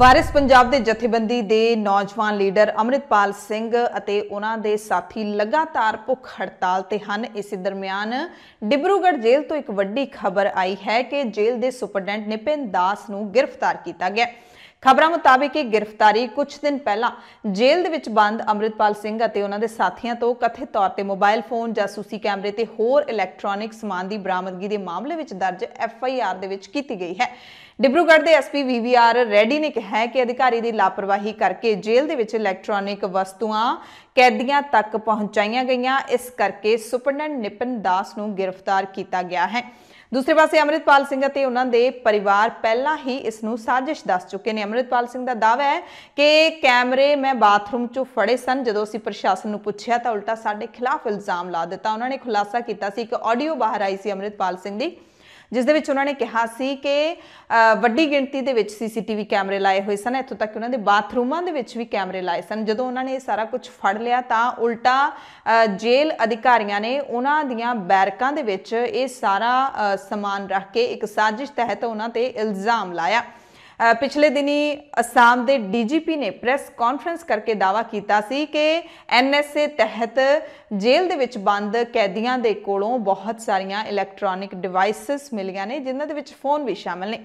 ਵਾਰਿਸ ਪੰਜਾਬ ਦੇ ਜਥੇਬੰਦੀ ਦੇ ਨੌਜਵਾਨ ਲੀਡਰ ਅਮਰਿਤਪਾਲ ਸਿੰਘ ਅਤੇ ਉਹਨਾਂ ਦੇ ਸਾਥੀ ਲਗਾਤਾਰ ਭੁੱਖ ਹੜਤਾਲ ਤੇ ਹਨ ਇਸੇ ਦਰਮਿਆਨ ਡਿਬਰੂਗੜ ਜੇਲ੍ਹ ਤੋਂ ਇੱਕ ਵੱਡੀ ਖਬਰ ਆਈ ਹੈ ਕਿ ਜੇਲ੍ਹ ਦੇ ਸੁਪਰਡੈਂਟ ਨਿਪਿਨ ਦਾਸ ਨੂੰ ਗ੍ਰਿਫਤਾਰ ਕੀਤਾ ਗਿਆ ਖਬਰਾਂ ਮੁਤਾਬਕ ਇਹ ਗ੍ਰਿਫਤਾਰੀ ਕੁਝ ਦਿਨ ਪਹਿਲਾਂ ਜੇਲ੍ਹ ਦੇ ਵਿੱਚ ਬੰਦ ਅਮਰਿਤਪਾਲ ਸਿੰਘ ਅਤੇ ਉਹਨਾਂ ਦੇ ਸਾਥੀਆਂ ਤੋਂ ਕਥਿਤ ਤੌਰ ਤੇ ਮੋਬਾਈਲ ਫੋਨ ਜਾਸੂਸੀ ਕੈਮਰੇ ਤੇ ਹੋਰ ਇਲੈਕਟ੍ਰੋਨਿਕ ਸਮਾਨ ਦੀ ਬਰਾਮਦਗੀ ਦੇ ਮਾਮਲੇ ਵਿੱਚ ਦਰਜ ਐਫ ਆਈ ਆਰ ਦੇ ਵਿੱਚ ਕੀਤੀ ਗਈ ਹੈ ਡਿਬਰੂਗੜ੍ਹ ਦੇ ਐਸਪੀ ਵੀਵੀਆਰ ਰੈਡੀ ਨੇ ਕਿਹਾ ਹੈ ਕਿ ਅਧਿਕਾਰੀ ਦੀ ਲਾਪਰਵਾਹੀ ਕਰਕੇ ਜੇਲ੍ਹ ਦੇ ਵਿੱਚ ਇਲੈਕਟ੍ਰੋਨਿਕ ਵਸਤੂਆਂ ਕੈਦੀਆਂ ਤੱਕ ਪਹੁੰਚਾਈਆਂ ਗਈਆਂ ਇਸ ਕਰਕੇ ਸੁਪਰਡੈਂਟ ਨਿਪਨ ਦਾਸ ਨੂੰ ਗ੍ਰਿਫਤਾਰ ਕੀਤਾ ਗਿਆ ਹੈ ਦੂਸਰੇ ਪਾਸੇ ਅਮਰਿਤਪਾਲ ਸਿੰਘ ਅਤੇ ਉਹਨਾਂ ਦੇ ਪਰਿਵਾਰ ਪਹਿਲਾਂ ਹੀ ਇਸ ਨੂੰ ਸਾਜ਼ਿਸ਼ ਦੱਸ ਚੁੱਕੇ ਨੇ ਅਮਰਿਤਪਾਲ ਸਿੰਘ ਦਾ ਦਾਅਵਾ ਹੈ ਕਿ ਕੈਮਰੇ ਮੈਂ ਬਾਥਰੂਮ 'ਚੋਂ ਫੜੇ ਸਨ ਜਦੋਂ ਅਸੀਂ ਪ੍ਰਸ਼ਾਸਨ ਨੂੰ ਪੁੱਛਿਆ ਤਾਂ ਉਲਟਾ ਸਾਡੇ ਖਿਲਾਫ ਇਲਜ਼ਾਮ ਲਾ ਦਿੱਤਾ ਉਹਨਾਂ ਨੇ ਖੁਲਾਸਾ ਕੀਤਾ ਸੀ ਕਿ ਆਡੀਓ ਬਾਹਰ ਆਈ ਸੀ ਅਮਰਿਤਪਾਲ ਸਿੰਘ ਦੀ ਜਿਸ ਦੇ ਵਿੱਚ ਉਹਨਾਂ ਨੇ ਕਿਹਾ ਸੀ ਕਿ ਵੱਡੀ ਗਿਣਤੀ ਦੇ ਵਿੱਚ ਸੀਸੀਟੀਵੀ ਕੈਮਰੇ ਲਾਏ ਹੋਏ ਸਨ ਇੱਥੋਂ ਤੱਕ ਉਹਨਾਂ ਦੇ ਬਾਥਰੂਮਾਂ ਦੇ ਵਿੱਚ ਵੀ ਕੈਮਰੇ ਲਾਏ ਸਨ ਜਦੋਂ ਉਹਨਾਂ ਨੇ ਇਹ ਸਾਰਾ ਕੁਝ ਫੜ ਲਿਆ ਤਾਂ ਉਲਟਾ ਜੇਲ੍ਹ ਅਧਿਕਾਰੀਆਂ ਨੇ ਉਹਨਾਂ ਦੀਆਂ ਬੈਰਕਾਂ ਦੇ ਵਿੱਚ ਇਹ ਸਾਰਾ ਸਮਾਨ ਰੱਖ ਕੇ ਇੱਕ ਸਾਜ਼ਿਸ਼ ਤਹਿਤ ਉਹਨਾਂ ਤੇ ਇਲਜ਼ਾਮ ਲਾਇਆ ਪਿਛਲੇ ਦਿਨੀ ਅਸਾਮ ਦੇ ਡੀਜੀਪੀ ਨੇ ਪ੍ਰੈਸ ਕਾਨਫਰੰਸ ਕਰਕੇ ਦਾਵਾ ਕੀਤਾ ਸੀ ਕਿ ਐਨਐਸਏ ਤਹਿਤ ਜੇਲ੍ਹ ਦੇ ਵਿੱਚ ਬੰਦ ਕੈਦੀਆਂ ਦੇ ਕੋਲੋਂ ਬਹੁਤ ਸਾਰੀਆਂ ਇਲੈਕਟ੍ਰੋਨਿਕ ਡਿਵਾਈਸਸ ਮਿਲੀਆਂ ਨੇ ਜਿਨ੍ਹਾਂ ਦੇ ਵਿੱਚ ਫੋਨ ਵੀ ਸ਼ਾਮਲ ਨੇ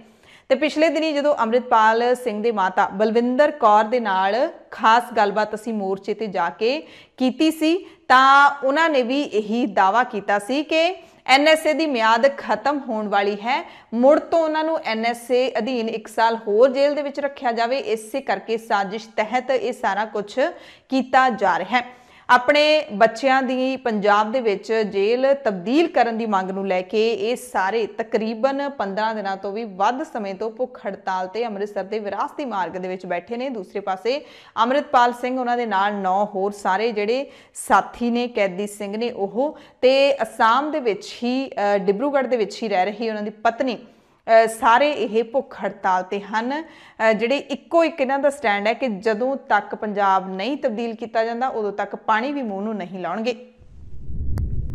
ਤੇ ਪਿਛਲੇ ਦਿਨੀ ਜਦੋਂ ਅਮਰਿਤਪਾਲ ਸਿੰਘ ਦੇ ਮਾਤਾ ਬਲਵਿੰਦਰ ਕੌਰ ਦੇ ਨਾਲ ਖਾਸ ਗੱਲਬਾਤ ਅਸੀਂ ਮੋਰਚੇ ਤੇ ਜਾ ਕੇ ਕੀਤੀ ਸੀ ਤਾਂ ਉਹਨਾਂ ਨੇ ਵੀ ਇਹੀ ਦਾਵਾ ਕੀਤਾ ਸੀ ਕਿ ਐਨਐਸਏ ਦੀ ਮਿਆਦ ਖਤਮ ਹੋਣ ਵਾਲੀ ਹੈ ਮੁੜ ਤੋਂ ਉਹਨਾਂ ਨੂੰ ਐਨਐਸਏ ਅਧੀਨ 1 ਸਾਲ ਹੋਰ ਜੇਲ੍ਹ ਦੇ ਵਿੱਚ ਰੱਖਿਆ ਜਾਵੇ ਇਸੇ ਕਰਕੇ ਸਾਜ਼ਿਸ਼ ਤਹਿਤ ਇਹ ਸਾਰਾ ਕੁਝ ਕੀਤਾ ਜਾ ਰਿਹਾ ਹੈ ਆਪਣੇ ਬੱਚਿਆਂ ਦੀ ਪੰਜਾਬ ਦੇ ਵਿੱਚ ਜੇਲ੍ਹ ਤਬਦੀਲ ਕਰਨ ਦੀ ਮੰਗ ਨੂੰ ਲੈ ਕੇ ਇਹ ਸਾਰੇ ਤਕਰੀਬਨ 15 ਦਿਨਾਂ ਤੋਂ ਵੀ ਵੱਧ ਸਮੇਂ ਤੋਂ ਭੁੱਖ ਹੜਤਾਲ ਤੇ ਅੰਮ੍ਰਿਤਸਰ ਦੇ ਵਿਰਾਸਤੀ ਮਾਰਗ ਦੇ ਵਿੱਚ ਬੈਠੇ ਨੇ ਦੂਸਰੇ ਪਾਸੇ ਅਮਰਿਤਪਾਲ ਸਿੰਘ ਉਹਨਾਂ ਦੇ ਨਾਲ ਨੌ ਹੋਰ ਸਾਰੇ ਜਿਹੜੇ ਸਾਥੀ ਨੇ ਕੈਦੀ ਸਿੰਘ ਨੇ ਉਹ ਤੇ ਅਸਾਮ ਦੇ ਵਿੱਚ ਹੀ ਡਿਬਰੂਗੜ੍ਹ ਦੇ ਵਿੱਚ ਹੀ ਰਹਿ ਰਹੀ ਉਹਨਾਂ ਦੀ ਪਤਨੀ ਸਾਰੇ ਇਹ ਭੁੱਖ ਹੜਤਾਲ ਤੇ ਹਨ ਜਿਹੜੇ ਇੱਕੋ ਇੱਕ ਇਹਨਾਂ ਦਾ ਸਟੈਂਡ ਹੈ ਕਿ ਜਦੋਂ ਤੱਕ ਪੰਜਾਬ ਨਹੀਂ ਤਬਦੀਲ ਕੀਤਾ ਜਾਂਦਾ ਉਦੋਂ ਤੱਕ ਪਾਣੀ ਵੀ ਮੂੰਹ ਨੂੰ ਨਹੀਂ ਲਾਉਣਗੇ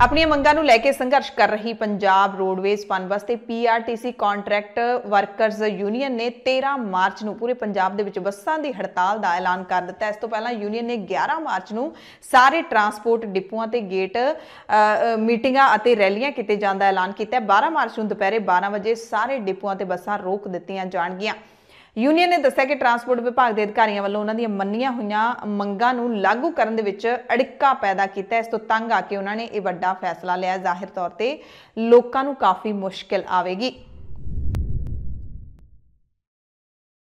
ਆਪਣੀਆਂ ਮੰਗਾਂ ਨੂੰ ਲੈ ਕੇ ਸੰਘਰਸ਼ ਕਰ ਰਹੀ ਪੰਜਾਬ ਰੋਡਵੇਜ਼ ਪਨਬਸ ਤੇ ਪੀਆਰਟੀਸੀ ਕੰਟਰੈਕਟ ਵਰਕਰਸ ਯੂਨੀਅਨ ਨੇ 13 ਮਾਰਚ ਨੂੰ ਪੂਰੇ ਪੰਜਾਬ ਦੇ ਵਿੱਚ ਬੱਸਾਂ ਦੀ ਹੜਤਾਲ ਦਾ ਐਲਾਨ ਕਰ ਦਿੱਤਾ ਇਸ ਤੋਂ ਪਹਿਲਾਂ ਯੂਨੀਅਨ ਨੇ 11 ਮਾਰਚ ਨੂੰ ਸਾਰੇ ਟਰਾਂਸਪੋਰਟ ਡਿਪੂਆਂ ਤੇ ਗੇਟ ਮੀਟਿੰਗਾਂ ਅਤੇ ਰੈਲੀਆਂ ਕੀਤੇ ਜਾਣ ਦਾ ਐਲਾਨ ਕੀਤਾ 12 ਮਾਰਚ ਨੂੰ ਦੁਪਹਿਰੇ 12 ਵਜੇ ਸਾਰੇ ਡਿਪੂਆਂ ਤੇ ਬੱਸਾਂ ਰੋਕ ਦਿੱਤੀਆਂ ਜਾਣਗੀਆਂ ਯੂਨੀਅਨ ਨੇ ਦੱਸਿਆ ਕਿ ਟਰਾਂਸਪੋਰਟ ਵਿਭਾਗ ਦੇ ਅਧਿਕਾਰੀਆਂ ਵੱਲੋਂ ਉਹਨਾਂ ਦੀਆਂ ਮੰਨੀਆਂ ਹੋਈਆਂ ਮੰਗਾਂ ਨੂੰ ਲਾਗੂ ਕਰਨ ਦੇ ਵਿੱਚ ਅੜਿੱਕਾ ਪੈਦਾ ਕੀਤਾ ਇਸ ਤੋਂ ਤੰਗ ਆ ਕੇ ਉਹਨਾਂ ਨੇ ਇਹ ਵੱਡਾ ਫੈਸਲਾ ਲਿਆ ਜ਼ਾਹਿਰ ਤੌਰ ਤੇ ਲੋਕਾਂ ਨੂੰ ਕਾਫੀ ਮੁਸ਼ਕਲ ਆਵੇਗੀ